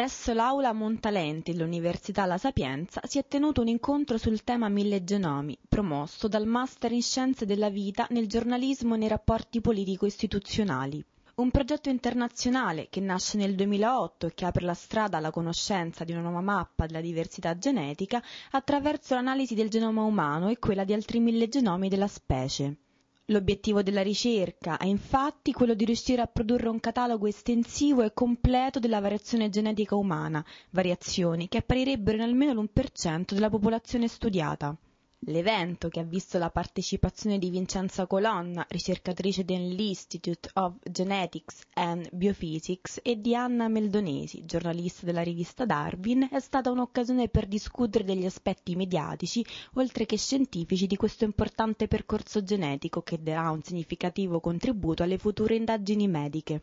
Presso l'aula Montalenti dell'Università La Sapienza si è tenuto un incontro sul tema Mille Genomi, promosso dal Master in Scienze della Vita nel giornalismo e nei rapporti politico-istituzionali. Un progetto internazionale che nasce nel 2008 e che apre la strada alla conoscenza di una nuova mappa della diversità genetica attraverso l'analisi del genoma umano e quella di altri mille genomi della specie. L'obiettivo della ricerca è infatti quello di riuscire a produrre un catalogo estensivo e completo della variazione genetica umana, variazioni che apparirebbero in almeno l'1% della popolazione studiata. L'evento, che ha visto la partecipazione di Vincenza Colonna, ricercatrice dell'Institute of Genetics and Biophysics, e di Anna Meldonesi, giornalista della rivista Darwin, è stata un'occasione per discutere degli aspetti mediatici, oltre che scientifici, di questo importante percorso genetico che darà un significativo contributo alle future indagini mediche.